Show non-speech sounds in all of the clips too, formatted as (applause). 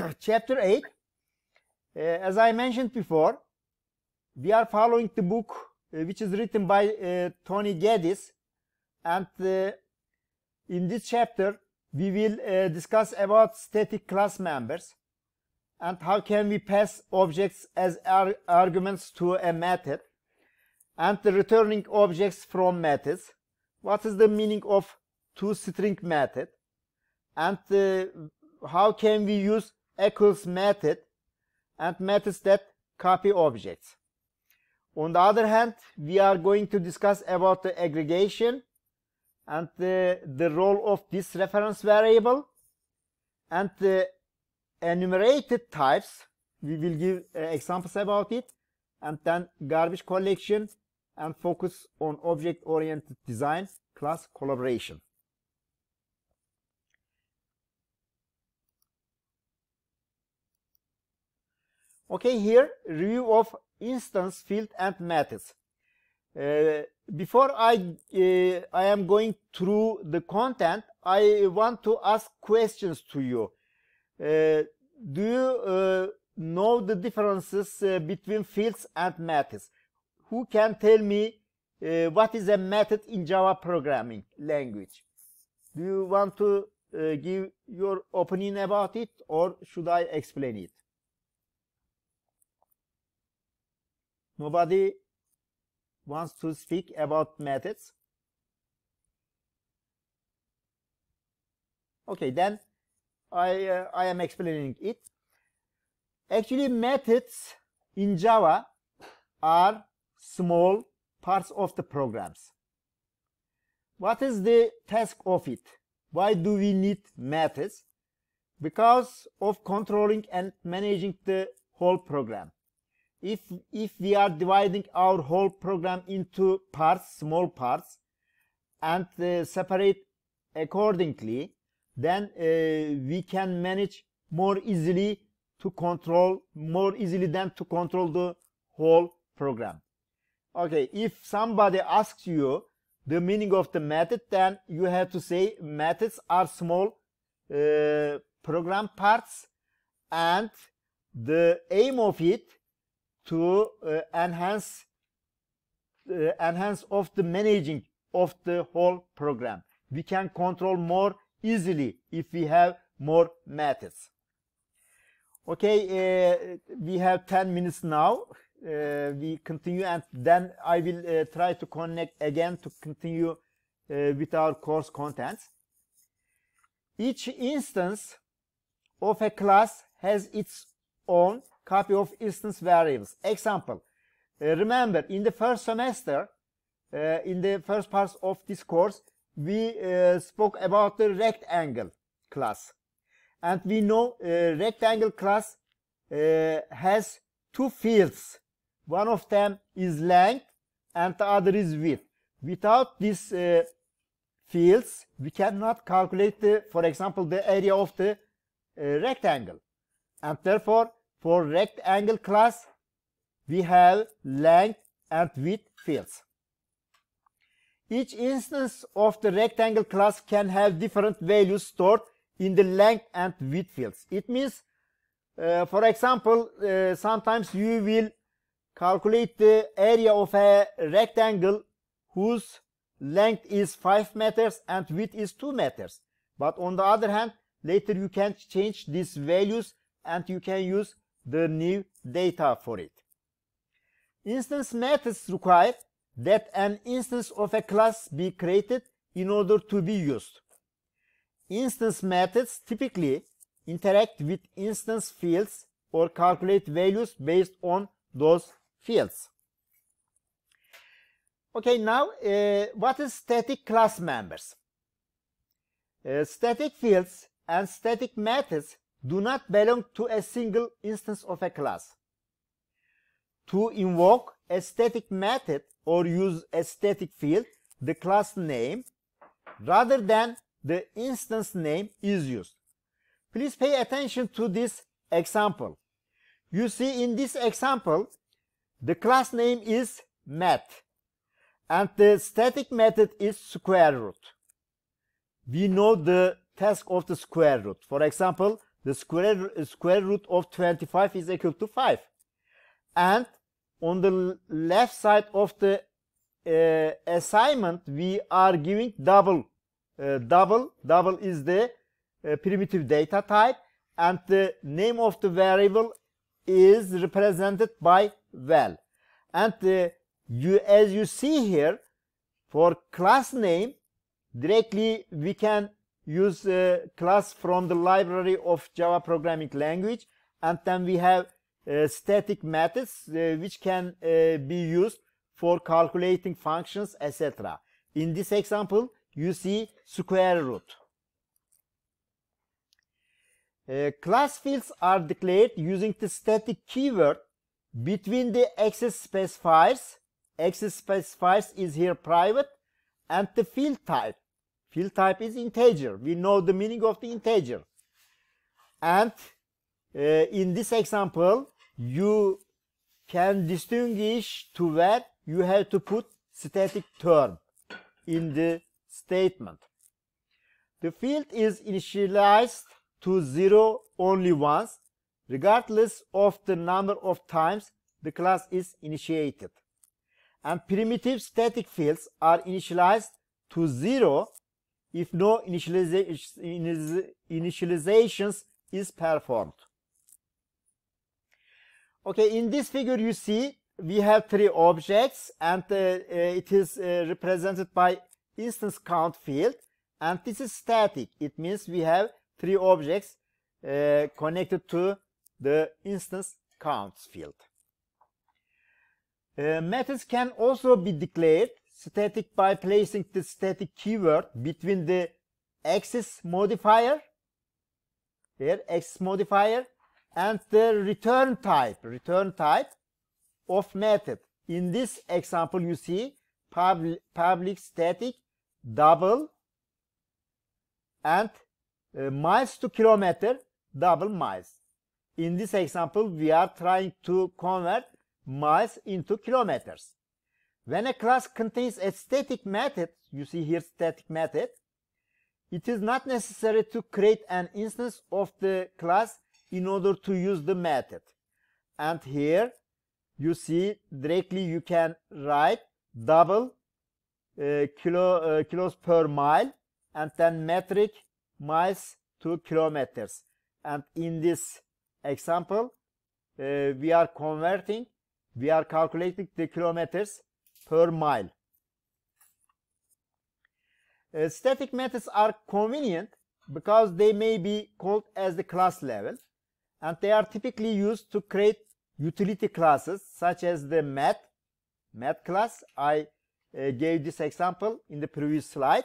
(clears throat) chapter 8. Uh, as I mentioned before, we are following the book uh, which is written by uh, Tony Gaddis. And uh, in this chapter, we will uh, discuss about static class members and how can we pass objects as ar arguments to a method and the returning objects from methods. What is the meaning of two-string method? And uh, how can we use equals method and methods that copy objects. On the other hand, we are going to discuss about the aggregation and the, the role of this reference variable and the enumerated types. We will give uh, examples about it and then garbage collection and focus on object-oriented design class collaboration. Okay, here review of instance field and methods. Uh, before I uh, I am going through the content, I want to ask questions to you. Uh, do you uh, know the differences uh, between fields and methods? Who can tell me uh, what is a method in Java programming language? Do you want to give your opinion about it or should I explain it? Nobody wants to speak about methods. Okay, then I, uh, I am explaining it. Actually, methods in Java are small parts of the programs. What is the task of it? Why do we need methods? Because of controlling and managing the whole program if if we are dividing our whole program into parts small parts and uh, separate accordingly then uh, we can manage more easily to control more easily than to control the whole program okay if somebody asks you the meaning of the method then you have to say methods are small uh, program parts and the aim of it to uh, enhance uh, enhance of the managing of the whole program. We can control more easily if we have more methods. Okay, uh, we have 10 minutes now. Uh, we continue and then I will uh, try to connect again to continue uh, with our course contents. Each instance of a class has its own copy of instance variables. Example, uh, remember in the first semester, uh, in the first part of this course, we uh, spoke about the rectangle class. And we know uh, rectangle class uh, has two fields. One of them is length and the other is width. Without these fields, we cannot calculate, the, for example, the area of the rectangle. And therefore, for rectangle class, we have length and width fields. Each instance of the rectangle class can have different values stored in the length and width fields. It means, uh, for example, uh, sometimes you will calculate the area of a rectangle whose length is 5 meters and width is 2 meters. But on the other hand, later you can change these values and you can use the new data for it. Instance methods require that an instance of a class be created in order to be used. Instance methods typically interact with instance fields or calculate values based on those fields. Okay, now uh, what is static class members? Uh, static fields and static methods do not belong to a single instance of a class. To invoke a static method or use a static field, the class name rather than the instance name is used. Please pay attention to this example. You see in this example, the class name is math and the static method is square root. We know the task of the square root. For example, the square, square root of 25 is equal to 5. And on the left side of the uh, assignment, we are giving double. Uh, double, double is the uh, primitive data type and the name of the variable is represented by val. And you, as you see here, for class name, directly we can use a class from the library of Java programming language. And then we have uh, static methods uh, which can uh, be used for calculating functions, etc. In this example, you see square root. Uh, class fields are declared using the static keyword between the access specifiers. Access specifiers is here private and the field type Field type is integer. We know the meaning of the integer. And uh, in this example, you can distinguish to where you have to put static term in the statement. The field is initialized to 0 only once. Regardless of the number of times the class is initiated. And primitive static fields are initialized to 0 if no initialization initializations is performed. Okay, in this figure you see we have three objects and uh, uh, it is uh, represented by instance count field and this is static. It means we have three objects uh, connected to the instance counts field. Uh, methods can also be declared static by placing the static keyword between the axis modifier here x modifier and the return type return type of method in this example you see pub public static double and uh, miles to kilometer double miles in this example we are trying to convert miles into kilometers when a class contains a static method, you see here static method, it is not necessary to create an instance of the class in order to use the method. And here you see directly you can write double uh, kilo, uh, kilos per mile and then metric miles to kilometers. And in this example, uh, we are converting, we are calculating the kilometers per mile. Uh, static methods are convenient because they may be called as the class level and they are typically used to create utility classes such as the math math class i uh, gave this example in the previous slide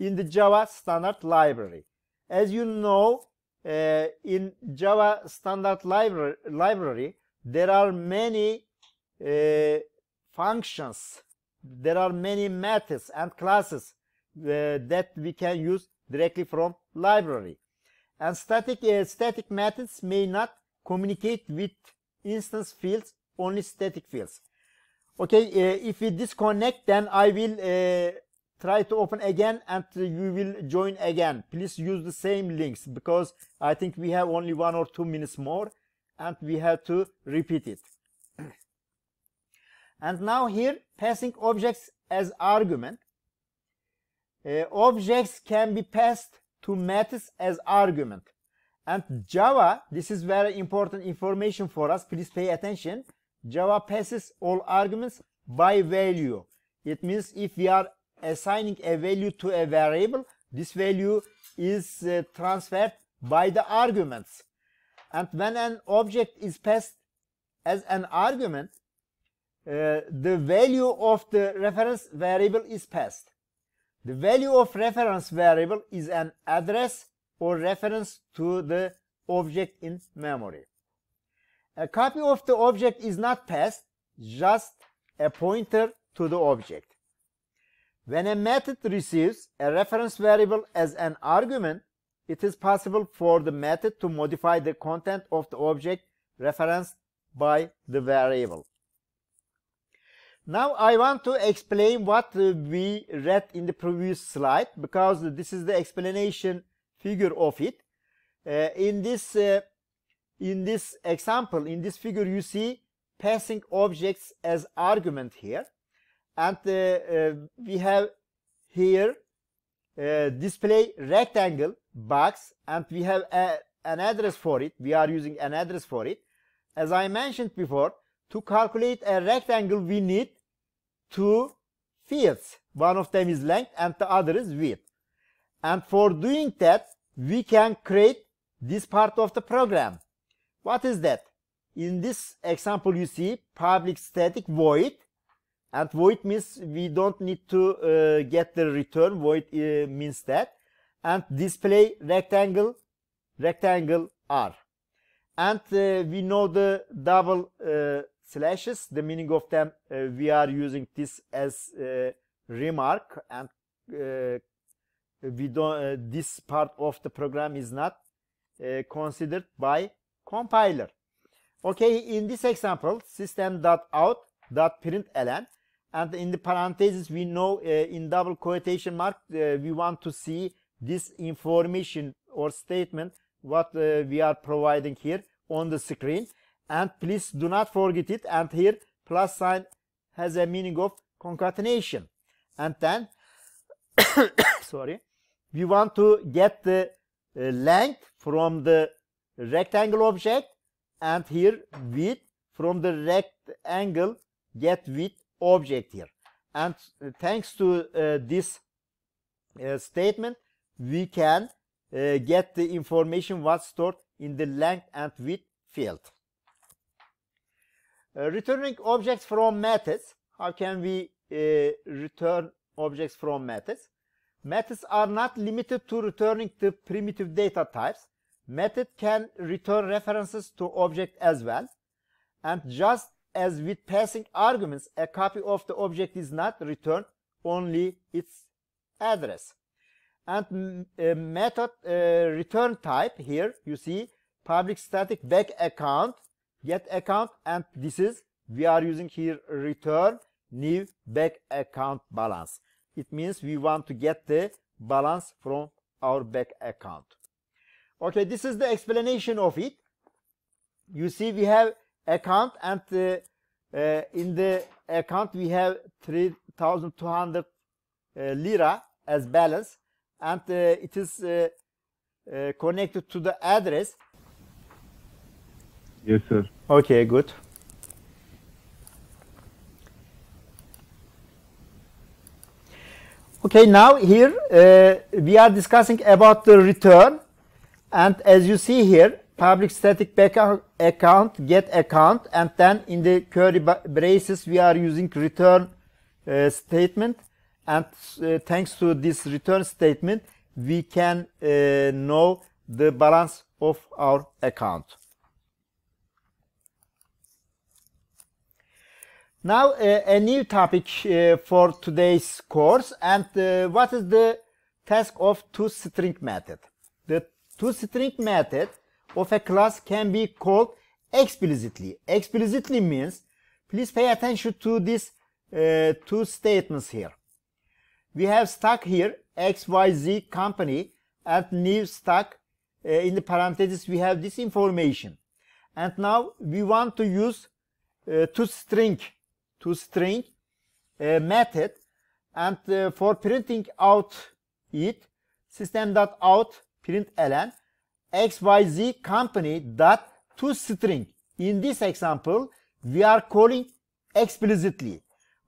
in the java standard library as you know uh, in java standard library, library there are many uh, functions. There are many methods and classes uh, that we can use directly from library. And static, uh, static methods may not communicate with instance fields, only static fields. Okay, uh, if we disconnect, then I will uh, try to open again and you will join again. Please use the same links because I think we have only one or two minutes more and we have to repeat it. And now here passing objects as argument. Uh, objects can be passed to methods as argument. And Java, this is very important information for us. Please pay attention. Java passes all arguments by value. It means if we are assigning a value to a variable, this value is uh, transferred by the arguments. And when an object is passed as an argument, uh, the value of the reference variable is passed. The value of reference variable is an address or reference to the object in memory. A copy of the object is not passed, just a pointer to the object. When a method receives a reference variable as an argument, it is possible for the method to modify the content of the object referenced by the variable. Now I want to explain what we read in the previous slide because this is the explanation figure of it. Uh, in this uh, in this example, in this figure, you see passing objects as argument here, and uh, uh we have here uh, display rectangle box, and we have a, an address for it. We are using an address for it. As I mentioned before, to calculate a rectangle, we need two fields. One of them is length and the other is width. And for doing that, we can create this part of the program. What is that? In this example, you see public static void. And void means we don't need to uh, get the return. Void uh, means that. And display rectangle, rectangle R. And uh, we know the double uh, slashes the meaning of them uh, we are using this as uh, remark and uh, we don't uh, this part of the program is not uh, considered by compiler okay in this example system.out.println and in the parentheses we know uh, in double quotation mark we want to see this information or statement what we are providing here on the screen and please do not forget it and here plus sign has a meaning of concatenation and then (coughs) sorry we want to get the uh, length from the rectangle object and here width from the rectangle get width object here and uh, thanks to uh, this uh, statement we can uh, get the information what's stored in the length and width field uh, returning objects from methods. How can we uh, return objects from methods? Methods are not limited to returning the primitive data types. Method can return references to object as well. And just as with passing arguments, a copy of the object is not returned, only its address. And uh, method uh, return type here, you see public static back account get account and this is we are using here return new back account balance it means we want to get the balance from our back account okay this is the explanation of it you see we have account and uh, uh, in the account we have 3200 uh, lira as balance and uh, it is uh, uh, connected to the address Yes, sir. Okay, good. Okay, now here uh, we are discussing about the return and as you see here public static back account get account and then in the curly braces we are using return uh, statement and uh, thanks to this return statement we can uh, know the balance of our account. Now uh, a new topic uh, for today's course and uh, what is the task of toString method? The toString method of a class can be called explicitly. Explicitly means please pay attention to these uh, two statements here. We have stack here XYZ company and new stack uh, in the parentheses we have this information. And now we want to use uh, toString to string uh, method and uh, for printing out it system.out println xyz company dot to string in this example we are calling explicitly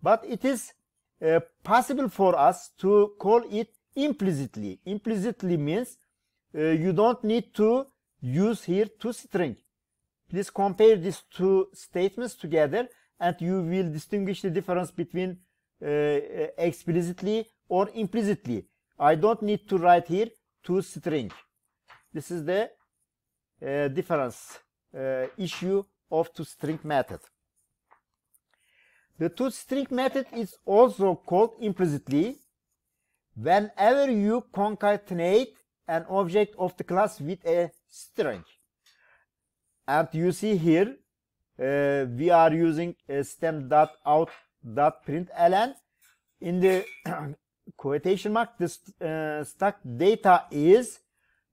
but it is uh, possible for us to call it implicitly implicitly means uh, you don't need to use here to string please compare these two statements together and you will distinguish the difference between uh, uh, explicitly or implicitly. I don't need to write here to string. This is the uh, difference uh, issue of to string method. The to string method is also called implicitly whenever you concatenate an object of the class with a string. And you see here uh, we are using uh, stem.out.println in the (clears throat) quotation mark this uh, stack data is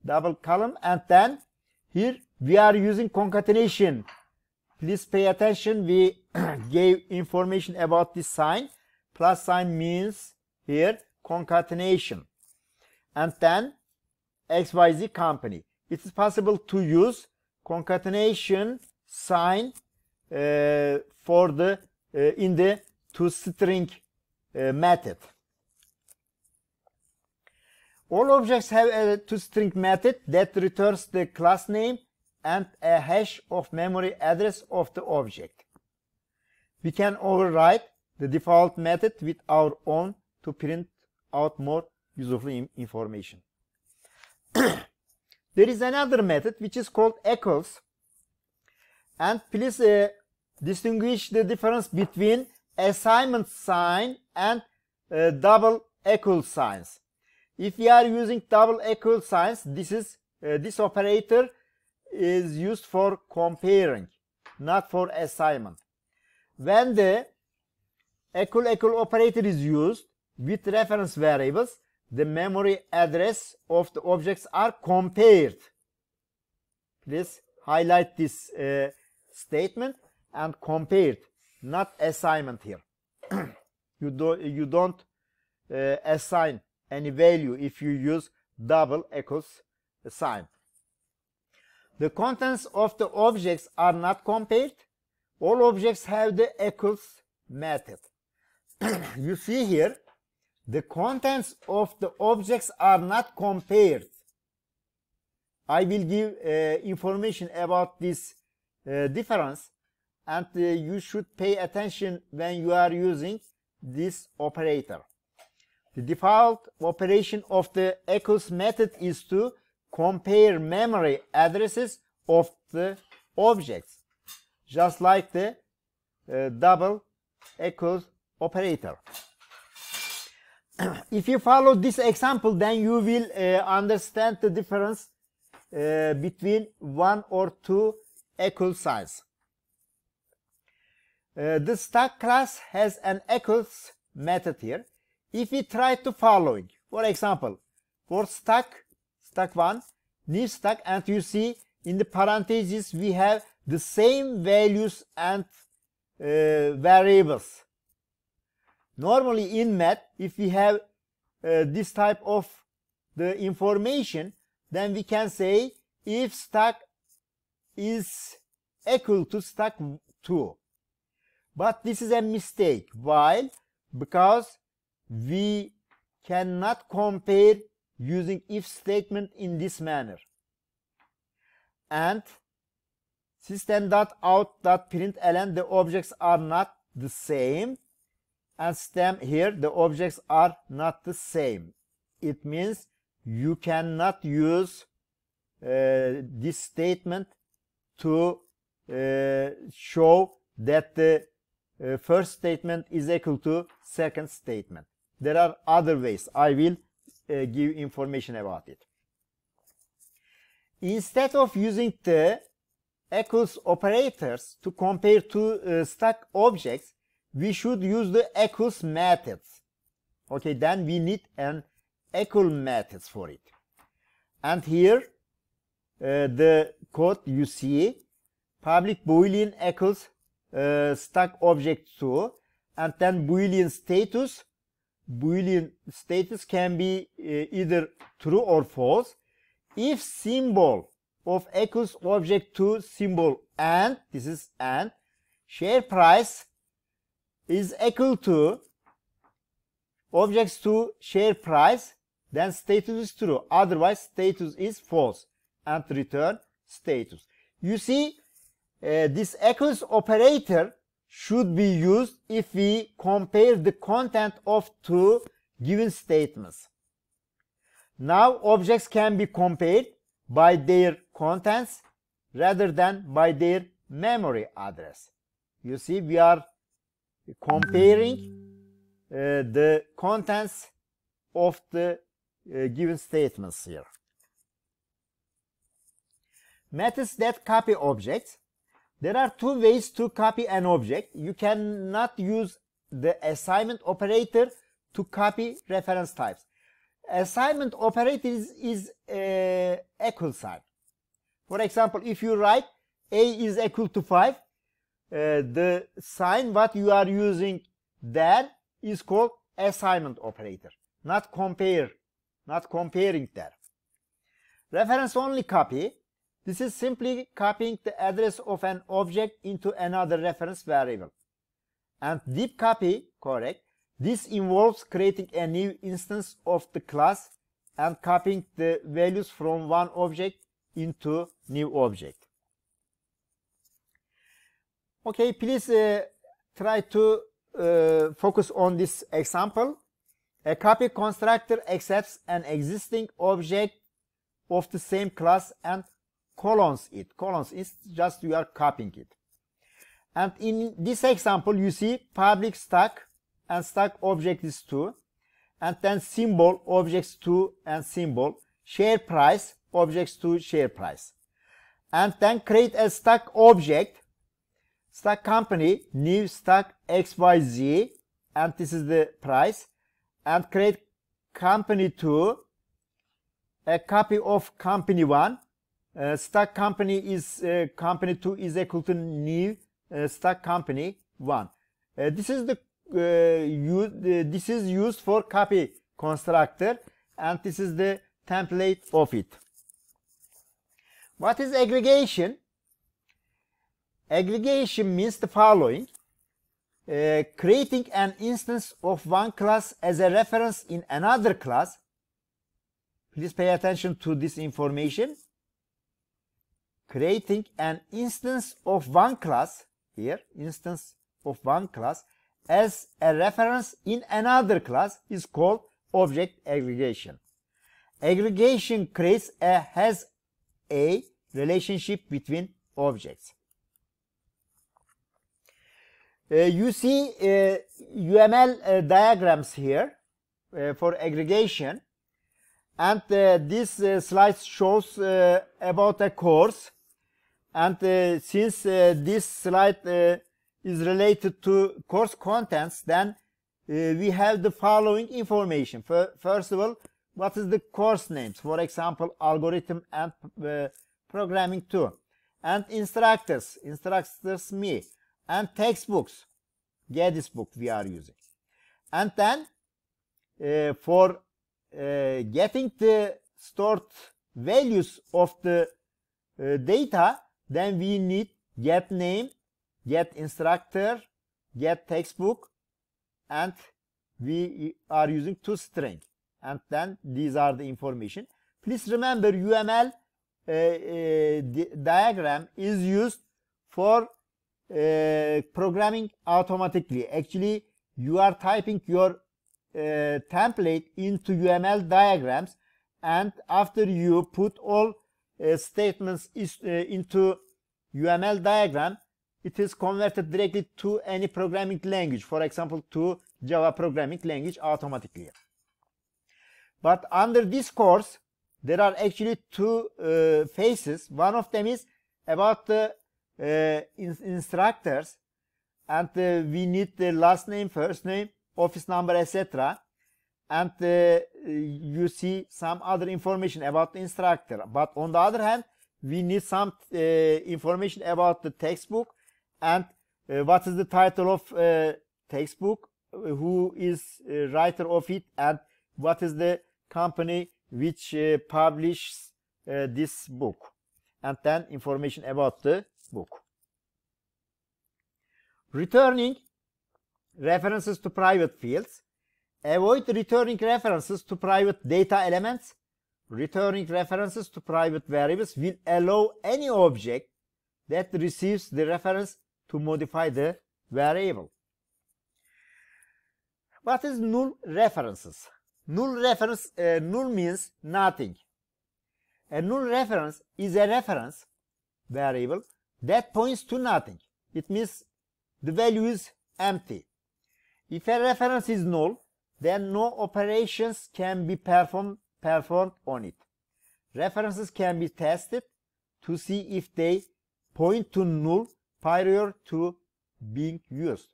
double column and then here we are using concatenation please pay attention we (clears throat) gave information about this sign plus sign means here concatenation and then xyz company it is possible to use concatenation sign for the in the to string method. All objects have a toString method that returns the class name and a hash of memory address of the object. We can override the default method with our own to print out more useful information. (clears throat) there is another method which is called equals, And please uh, distinguish the difference between assignment sign and uh, double equal signs. If we are using double equal signs, this is uh, this operator is used for comparing, not for assignment. When the equal equal operator is used with reference variables, the memory address of the objects are compared. Please highlight this uh, statement and compared, not assignment here. (clears throat) you, do, you don't uh, assign any value if you use double equals sign. The contents of the objects are not compared. All objects have the equals method. (clears throat) you see here, the contents of the objects are not compared. I will give uh, information about this uh, difference and uh, you should pay attention when you are using this operator. The default operation of the ECHOS method is to compare memory addresses of the objects, just like the uh, double ECHOS operator. (clears throat) if you follow this example, then you will uh, understand the difference uh, between one or two equal signs. Uh, the stack class has an equals method here. If we try to following, for example, for stack, stack one, new stack, and you see in the parentheses we have the same values and uh, variables. Normally in math, if we have uh, this type of the information, then we can say if stack is equal to stack 2. But this is a mistake. Why? Because we cannot compare using if statement in this manner. And system.out.println the objects are not the same and stem here the objects are not the same. It means you cannot use uh, this statement to uh, show that the uh, first statement is equal to second statement. There are other ways. I will uh, give information about it. Instead of using the equals operators to compare two uh, stack objects, we should use the equals methods. Okay, then we need an equal methods for it. And here, uh, the code you see, public boolean equals Э, stack object to and then boolean status boolean status can be uh, either true or false if symbol of equals object to symbol and this is and share price is equal to objects to share price then status is true otherwise status is false and return status you see uh, this equals operator should be used if we compare the content of two given statements. Now objects can be compared by their contents rather than by their memory address. You see we are comparing uh, the contents of the uh, given statements here. Methods that copy objects there are two ways to copy an object. You cannot use the assignment operator to copy reference types. Assignment operator is, is uh, equal sign. For example, if you write a is equal to 5, uh, the sign what you are using there is called assignment operator, not compare, not comparing there. Reference only copy this is simply copying the address of an object into another reference variable. And deep copy, correct, this involves creating a new instance of the class and copying the values from one object into new object. Okay, please uh, try to uh, focus on this example. A copy constructor accepts an existing object of the same class and colons it. Colons is just you are copying it. And in this example, you see public stack and stack object is 2. And then symbol objects 2 and symbol share price objects 2 share price. And then create a stack object stack company new stack XYZ and this is the price and create company 2 a copy of company 1 uh, stock company is uh, company 2 is equal to new uh, stock company 1. Uh, this is the, use, uh, this is used for copy constructor and this is the template of it. What is aggregation? Aggregation means the following. Uh, creating an instance of one class as a reference in another class. Please pay attention to this information creating an instance of one class here, instance of one class as a reference in another class is called object aggregation. Aggregation creates a has a relationship between objects. Uh, you see uh, UML uh, diagrams here uh, for aggregation and uh, this uh, slide shows about a course and uh, since uh, this slide uh, is related to course contents, then we have the following information. first of all, what is the course names? For example, algorithm and programming 2. And instructors, instructors me. And textbooks, Geddes book we are using. And then uh, for uh, getting the stored values of the uh, data, then we need get name, get instructor, get textbook, and we are using two string. And then these are the information. Please remember UML uh, uh, diagram is used for uh, programming automatically. Actually, you are typing your uh, template into UML diagrams and after you put all uh, statements is, uh, into UML diagram, it is converted directly to any programming language, for example, to Java programming language automatically. But under this course, there are actually two uh, phases. One of them is about the uh, in instructors, and uh, we need the last name, first name, office number, etc and uh, you see some other information about the instructor but on the other hand we need some uh, information about the textbook and uh, what is the title of uh, textbook who is uh, writer of it and what is the company which uh, publishes this book and then information about the book returning references to private fields Avoid returning references to private data elements. Returning references to private variables will allow any object that receives the reference to modify the variable. What is null references? Null reference, uh, null means nothing. A null reference is a reference variable that points to nothing. It means the value is empty. If a reference is null, then no operations can be performed, performed on it. References can be tested to see if they point to null prior to being used.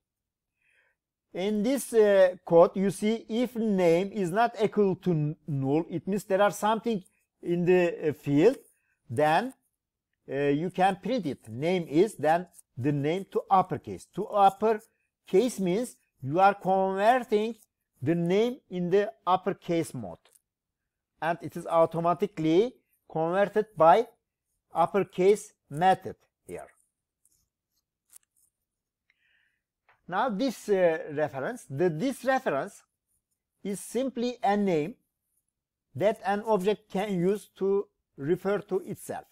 In this uh, code, you see if name is not equal to null, it means there are something in the uh, field, then uh, you can print it. Name is, then the name to uppercase. To uppercase means you are converting the name in the uppercase mode and it is automatically converted by uppercase method here. Now this uh, reference, the, this reference is simply a name that an object can use to refer to itself.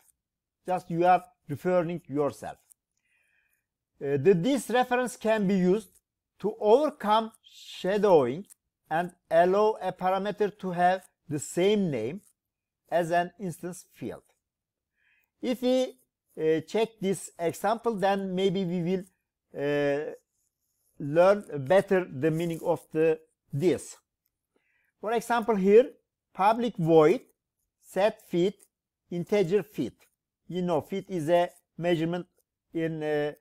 Just you are referring yourself. Uh, the, this reference can be used to overcome shadowing and allow a parameter to have the same name as an instance field. If we uh, check this example, then maybe we will uh, learn better the meaning of the this. For example, here public void set feet integer feet. You know, feet is a measurement in uh,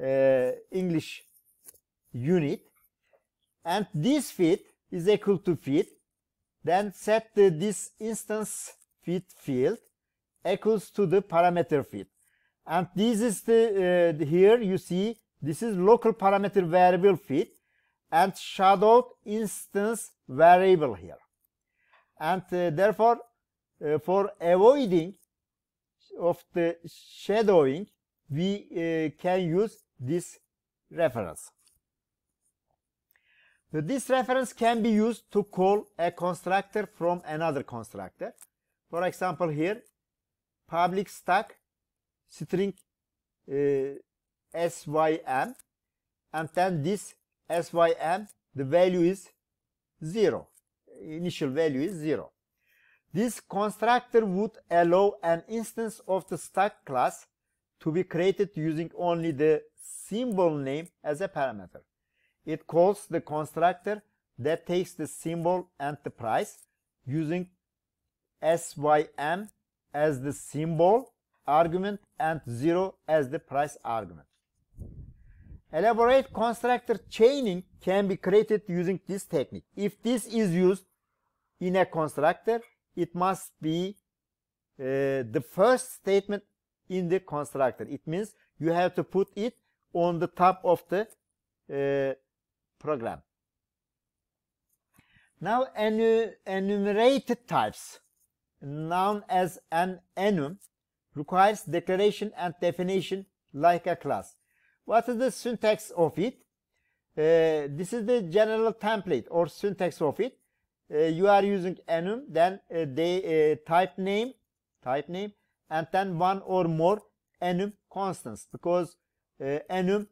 uh English unit, and this feet is equal to feed, then set the, this instance feed field equals to the parameter feed. And this is the, uh, here you see this is local parameter variable feed and shadowed instance variable here. And uh, therefore, uh, for avoiding of the shadowing, we uh, can use this reference. This reference can be used to call a constructor from another constructor. For example, here public stack string uh, and then this sym, the value is 0 initial value is 0 this constructor would allow an instance of the stack class to be created using only the symbol name as a parameter it calls the constructor that takes the symbol and the price using SYM as the symbol argument and 0 as the price argument. Elaborate constructor chaining can be created using this technique. If this is used in a constructor, it must be uh, the first statement in the constructor. It means you have to put it on the top of the uh, program. Now enu enumerated types, known as an enum, requires declaration and definition like a class. What is the syntax of it? Uh, this is the general template or syntax of it. Uh, you are using enum, then uh, the uh, type name, type name, and then one or more enum constants because uh, enum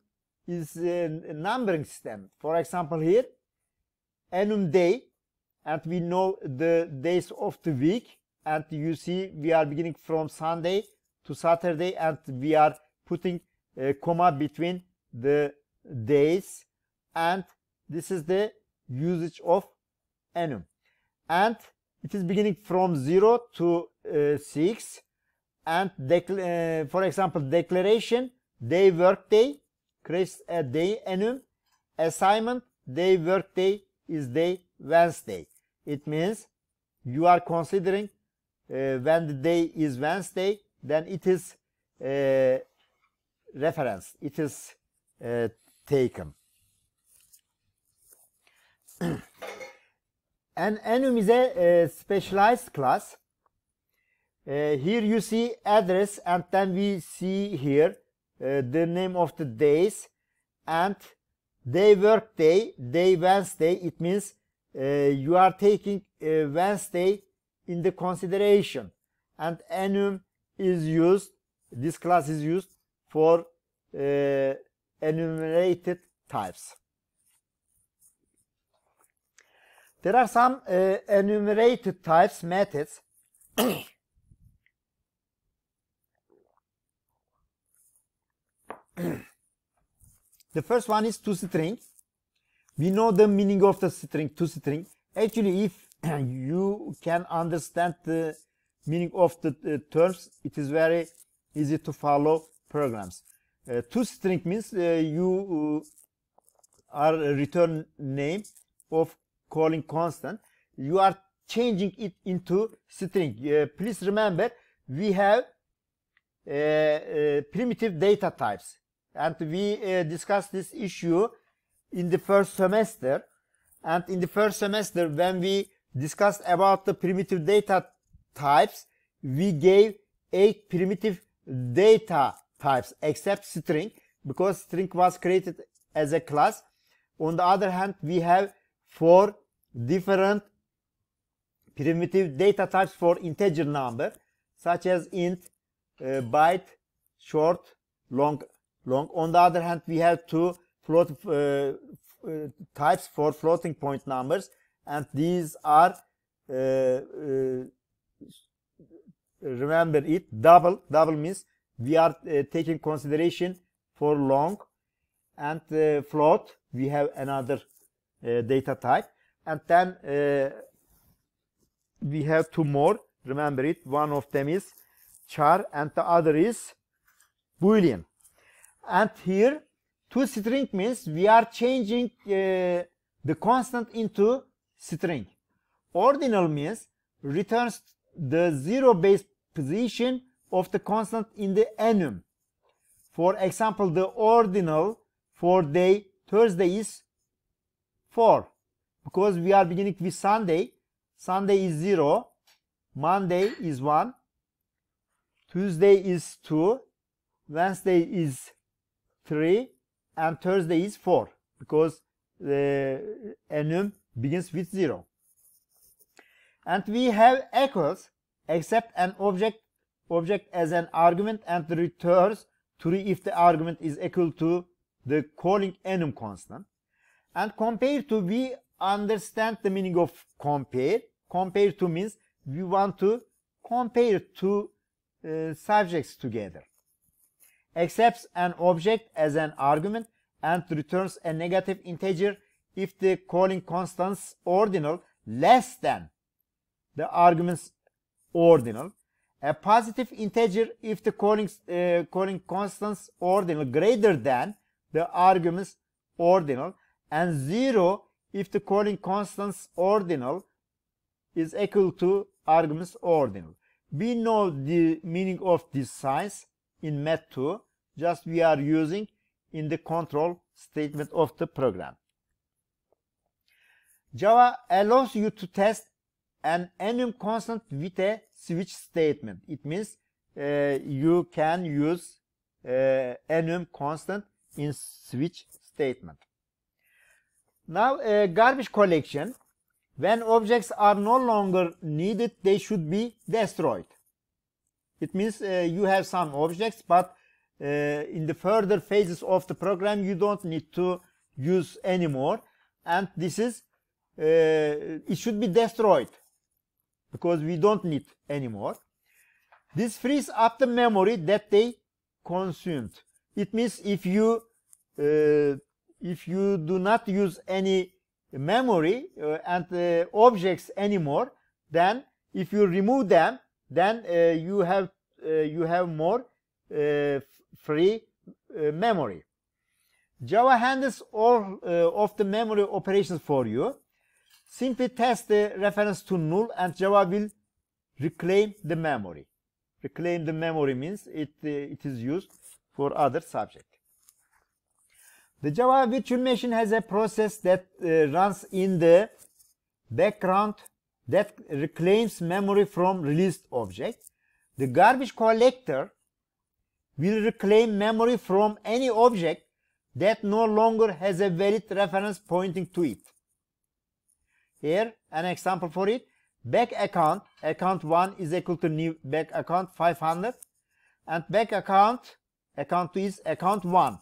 is a numbering system. For example, here, annum day, and we know the days of the week, and you see we are beginning from Sunday to Saturday, and we are putting a comma between the days, and this is the usage of annum. And it is beginning from 0 to uh, 6, and uh, for example, declaration, day, work day, creates a day enum. Assignment day work day is day Wednesday. It means you are considering uh, when the day is Wednesday, then it is uh, reference. It is uh, taken. (clears throat) An enum is a, a uh, specialized class. Uh, here you see address and then we see here uh, the name of the days and day work day day wednesday it means uh, you are taking uh, wednesday in the consideration and enum is used this class is used for uh, enumerated types there are some uh, enumerated types methods (clears throat) the first one is two string. We know the meaning of the string, two string. Actually, if (clears throat) you can understand the meaning of the uh, terms, it is very easy to follow programs. Uh, two string means uh, you uh, are return name of calling constant. You are changing it into string. Uh, please remember, we have uh, uh, primitive data types and we uh, discussed this issue in the first semester and in the first semester when we discussed about the primitive data types we gave eight primitive data types except string because string was created as a class on the other hand we have four different primitive data types for integer number such as int uh, byte short long long. On the other hand, we have two float uh, uh types for floating point numbers, and these are uh, uh, remember it double. Double means we are taking consideration for long and float. We have another data type, and then we have two more remember it one of them is char and the other is boolean and here to string means we are changing uh, the constant into string ordinal means returns the zero base position of the constant in the enum for example the ordinal for day thursday is 4 because we are beginning with sunday sunday is 0 monday is 1 tuesday is 2 wednesday is 3 and Thursday is 4 because the uh, enum begins with 0. And we have equals except an object object as an argument and returns 3 if the argument is equal to the calling enum constant. And compare to we understand the meaning of compare. Compare to means we want to compare two uh, subjects together accepts an object as an argument and returns a negative integer if the calling constant's ordinal less than the argument's ordinal, a positive integer if the calling, uh, calling constant's ordinal greater than the argument's ordinal, and 0 if the calling constant's ordinal is equal to argument's ordinal. We know the meaning of these signs in Math 2 just we are using in the control statement of the program. Java allows you to test an enum constant with a switch statement. It means uh, you can use uh, enum constant in switch statement. Now uh, garbage collection. When objects are no longer needed, they should be destroyed. It means uh, you have some objects, but uh, in the further phases of the program you don't need to use anymore and this is uh, it should be destroyed because we don't need anymore this frees up the memory that they consumed it means if you uh, if you do not use any memory uh, and uh, objects anymore then if you remove them then uh, you have you have more free uh, memory. Java handles all uh, of the memory operations for you. Simply test the reference to null and Java will reclaim the memory. Reclaim the memory means it, uh, it is used for other subject. The Java virtual machine has a process that uh, runs in the background that reclaims memory from released objects. The garbage collector will reclaim memory from any object that no longer has a valid reference pointing to it. Here, an example for it. Back account, account 1 is equal to new back account 500 and back account, account 2 is account 1.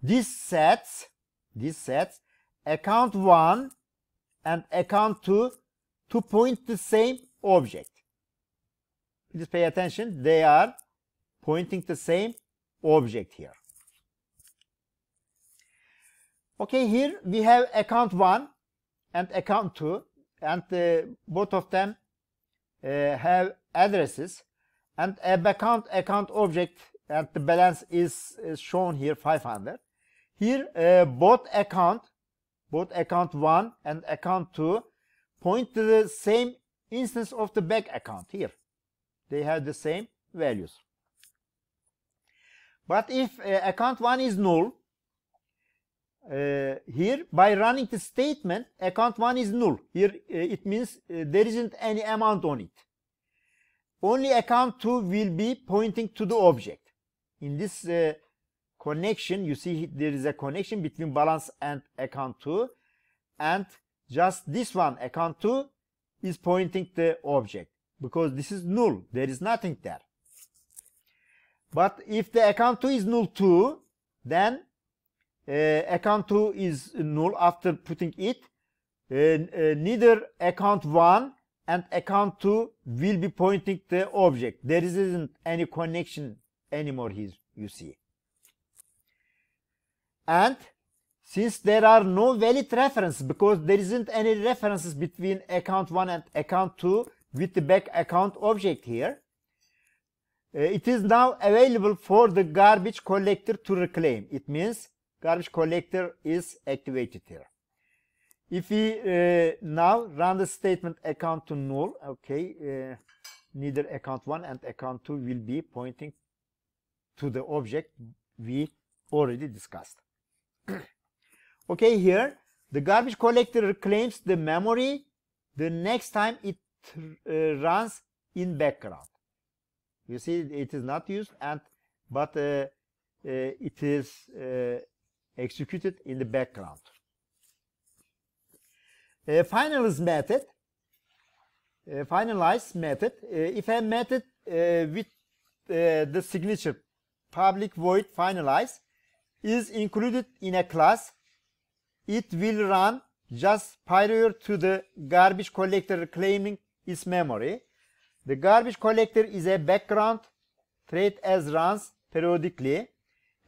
This sets, this sets account 1 and account 2 to point the same object. Please pay attention, they are pointing the same object here. Okay, here we have account 1 and account 2 and uh, both of them uh, have addresses and a account account object and the balance is, is shown here 500. Here uh, both account, both account 1 and account 2 point to the same instance of the back account here. They have the same values. But if uh, account 1 is null, uh, here by running the statement account 1 is null. Here uh, it means uh, there isn't any amount on it. Only account 2 will be pointing to the object. In this uh, connection, you see there is a connection between balance and account 2 and just this one account 2 is pointing the object because this is null. There is nothing there. But if the account 2 is null 2, then uh, account 2 is null after putting it. Uh, uh, neither account 1 and account 2 will be pointing the object. There isn't any connection anymore here, you see. And since there are no valid references because there isn't any references between account 1 and account 2 with the back account object here uh, it is now available for the garbage collector to reclaim. It means garbage collector is activated here. If we uh, now run the statement account to null, okay, uh, neither account 1 and account 2 will be pointing to the object we already discussed. (clears throat) okay, here the garbage collector reclaims the memory the next time it uh, runs in background. You see, it is not used, and but uh, uh it is uh, executed in the background. A finalize method. A finalize method. Uh, if a method with the signature public void finalize is included in a class, it will run just prior to the garbage collector claiming its memory. The garbage collector is a background thread as runs periodically.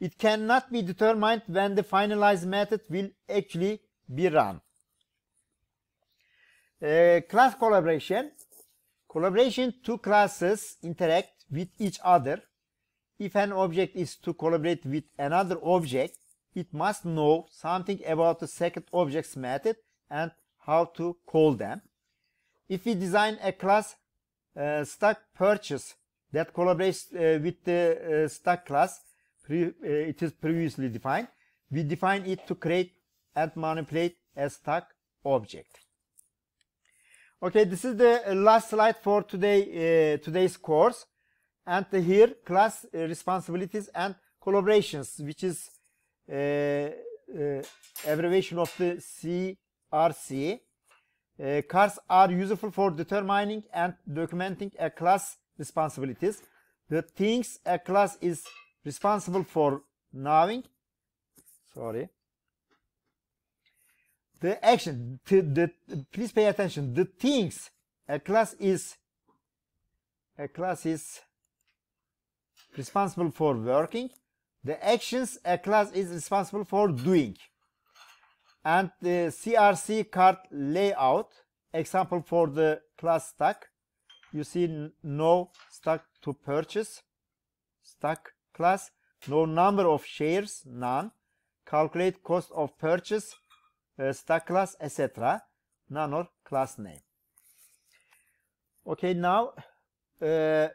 It cannot be determined when the finalized method will actually be run. Uh, class collaboration. Collaboration two classes interact with each other. If an object is to collaborate with another object, it must know something about the second object's method and how to call them. If we design a class uh, stack purchase that collaborates uh, with the uh, stack class it is previously defined. We define it to create and manipulate a stack object. Okay, this is the last slide for today uh, today's course, and here class responsibilities and collaborations, which is uh, uh, abbreviation of the CRC uh, cars are useful for determining and documenting a class responsibilities. The things a class is responsible for knowing, sorry, the action, the, the, please pay attention, the things a class is, a class is responsible for working, the actions a class is responsible for doing and the CRC card layout example for the class stack you see no stack to purchase stack class no number of shares none calculate cost of purchase uh, stack class etc none or class name okay now uh,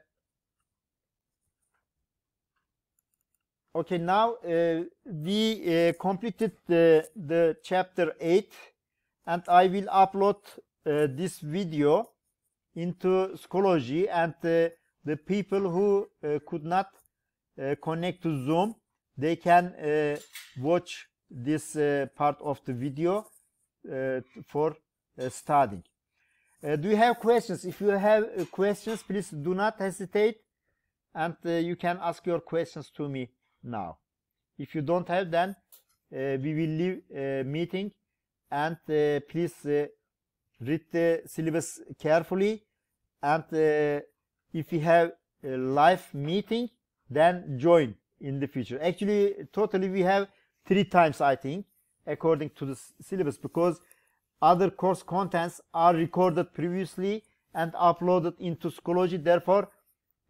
Okay, now uh, we uh, completed the, the chapter 8 and I will upload uh, this video into Schoology and uh, the people who uh, could not uh, connect to Zoom, they can watch this part of the video for studying. do you have questions? If you have questions, please do not hesitate and you can ask your questions to me now if you don't have then uh, we will leave uh, meeting and uh, please read the syllabus carefully and if you have a live meeting then join in the future actually totally we have three times i think according to the syllabus because other course contents are recorded previously and uploaded into Schoology therefore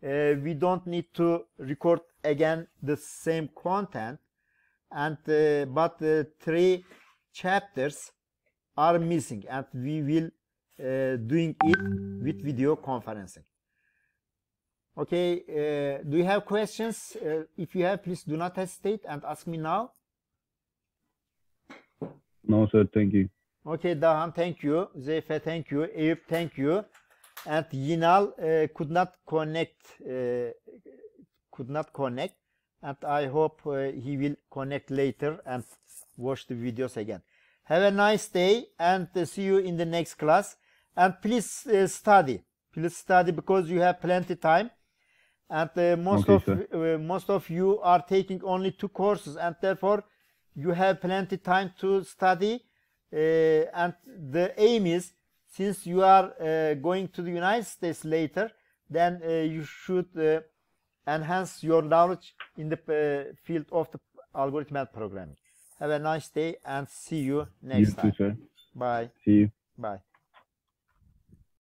uh, we don't need to record again the same content and uh, but three chapters are missing and we will uh, doing it with video conferencing okay uh, do you have questions uh, if you have please do not hesitate and ask me now no sir thank you okay Dahan thank you Zeyfe thank you Eyüp thank you and Yinal uh, could not connect uh, could not connect and I hope uh, he will connect later and watch the videos again. Have a nice day and uh, see you in the next class and please uh, study please study because you have plenty time and uh, most okay, of most of you are taking only two courses and therefore you have plenty time to study and the aim is since you are uh, going to the United States later, then uh, you should uh, enhance your knowledge in the uh, field of the algorithm programming. Have a nice day and see you next you time. Too, Bye. See you. Bye.